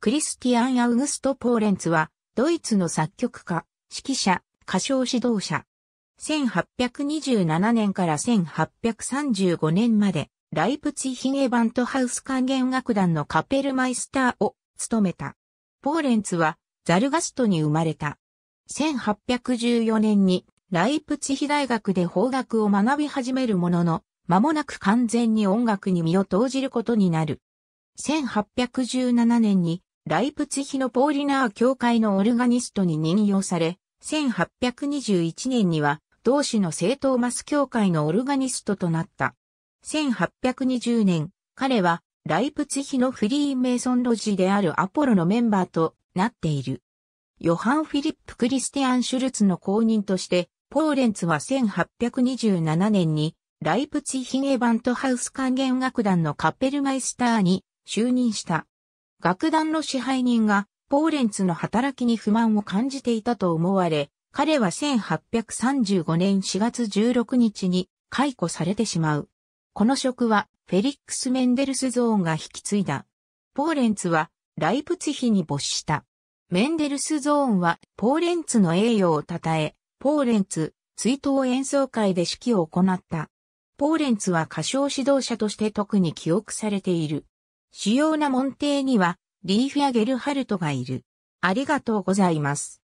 クリスティアン・アウグスト・ポーレンツは、ドイツの作曲家、指揮者、歌唱指導者。1827年から1835年まで、ライプツィヒゲバントハウス管弦楽団のカペルマイスターを務めた。ポーレンツは、ザルガストに生まれた。1814年に、ライプツィヒ大学で法学を学び始めるものの、間もなく完全に音楽に身を投じることになる。1817年にライプツヒのポーリナー教会のオルガニストに任用され、1821年には同種の聖トーマス教会のオルガニストとなった。1820年、彼はライプツヒのフリーメイソンロジであるアポロのメンバーとなっている。ヨハン・フィリップ・クリスティアン・シュルツの公認として、ポーレンツは1827年にライプツヒゲバントハウス管弦楽団のカッペルマイスターに就任した。楽団の支配人がポーレンツの働きに不満を感じていたと思われ、彼は1835年4月16日に解雇されてしまう。この職はフェリックス・メンデルスゾーンが引き継いだ。ポーレンツはライプツヒに没した。メンデルスゾーンはポーレンツの栄誉を称え、ポーレンツ追悼演奏会で指揮を行った。ポーレンツは歌唱指導者として特に記憶されている。主要な門弟には、リーフやゲルハルトがいる。ありがとうございます。